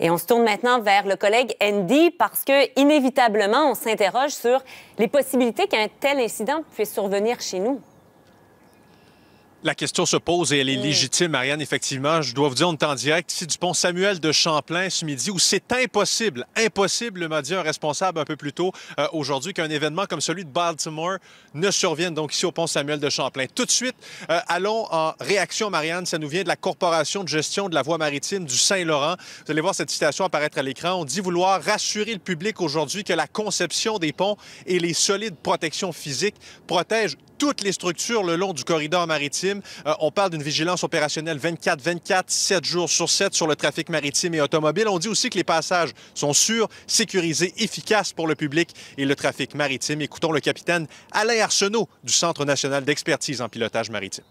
Et on se tourne maintenant vers le collègue Andy parce que, inévitablement, on s'interroge sur les possibilités qu'un tel incident puisse survenir chez nous. La question se pose et elle est mm. légitime, Marianne. Effectivement, je dois vous dire, on est en direct ici du pont Samuel de Champlain ce midi où c'est impossible, impossible, m'a dit un responsable un peu plus tôt euh, aujourd'hui, qu'un événement comme celui de Baltimore ne survienne donc ici au pont Samuel de Champlain. Tout de suite, euh, allons en réaction, Marianne. Ça nous vient de la Corporation de gestion de la voie maritime du Saint-Laurent. Vous allez voir cette citation apparaître à l'écran. On dit vouloir rassurer le public aujourd'hui que la conception des ponts et les solides protections physiques protègent toutes les structures le long du corridor maritime. Euh, on parle d'une vigilance opérationnelle 24-24, 7 jours sur 7 sur le trafic maritime et automobile. On dit aussi que les passages sont sûrs, sécurisés, efficaces pour le public et le trafic maritime. Écoutons le capitaine Alain Arsenault du Centre national d'expertise en pilotage maritime.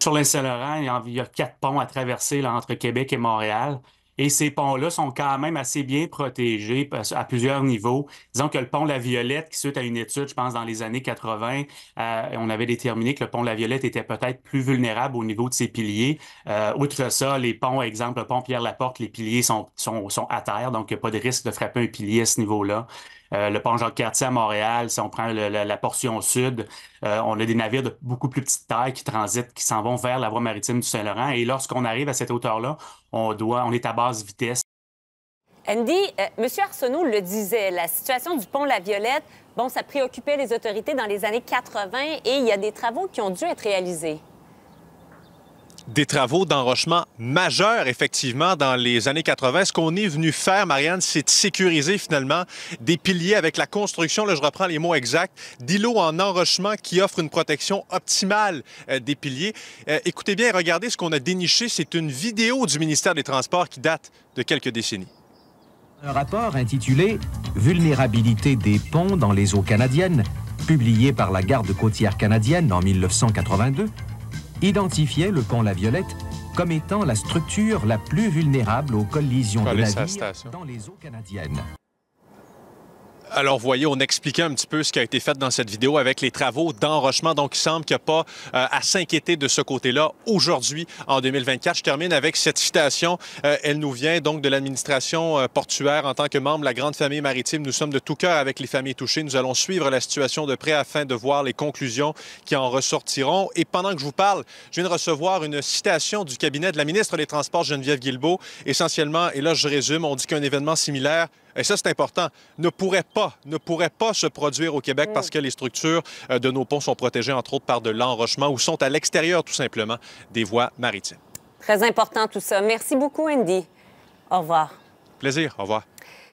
Sur l'Est-Laurent, il y a quatre ponts à traverser entre Québec et Montréal. Et ces ponts-là sont quand même assez bien protégés à plusieurs niveaux. Disons que le pont La Violette, qui suite à une étude, je pense, dans les années 80, euh, on avait déterminé que le pont La Violette était peut-être plus vulnérable au niveau de ses piliers. Euh, outre ça, les ponts, exemple, le pont Pierre-Laporte, les piliers sont, sont, sont à terre, donc il n'y a pas de risque de frapper un pilier à ce niveau-là. Euh, le pont Jacques-Cartier à Montréal, si on prend la, portion sud, euh, on a des navires de beaucoup plus petite taille qui transitent, qui s'en vont vers la voie maritime du Saint-Laurent. Et lorsqu'on arrive à cette hauteur-là, on, doit, on est à basse vitesse. Andy, euh, M. Arsenault le disait, la situation du pont La Violette, bon, ça préoccupait les autorités dans les années 80 et il y a des travaux qui ont dû être réalisés des travaux d'enrochement majeurs, effectivement, dans les années 80. Ce qu'on est venu faire, Marianne, c'est sécuriser finalement des piliers avec la construction, là je reprends les mots exacts, d'îlots en enrochement qui offrent une protection optimale euh, des piliers. Euh, écoutez bien, regardez ce qu'on a déniché. C'est une vidéo du ministère des Transports qui date de quelques décennies. Un rapport intitulé Vulnérabilité des ponts dans les eaux canadiennes, publié par la garde côtière canadienne en 1982, identifiait le pont La Violette comme étant la structure la plus vulnérable aux collisions de navires dans les eaux canadiennes. Alors, voyez, on expliquait un petit peu ce qui a été fait dans cette vidéo avec les travaux d'enrochement. Donc, il semble qu'il n'y a pas euh, à s'inquiéter de ce côté-là aujourd'hui, en 2024. Je termine avec cette citation. Euh, elle nous vient donc de l'administration euh, portuaire. En tant que membre de la grande famille maritime, nous sommes de tout cœur avec les familles touchées. Nous allons suivre la situation de près afin de voir les conclusions qui en ressortiront. Et pendant que je vous parle, je viens de recevoir une citation du cabinet de la ministre des Transports, Geneviève Guilbeault. Essentiellement, et là, je résume, on dit qu'un événement similaire et ça c'est important, ne pourrait pas, ne pourrait pas se produire au Québec parce mm. que les structures euh, de nos ponts sont protégées entre autres par de l'enrochement ou sont à l'extérieur tout simplement des voies maritimes. Très important tout ça. Merci beaucoup Andy. Au revoir. Plaisir, au revoir.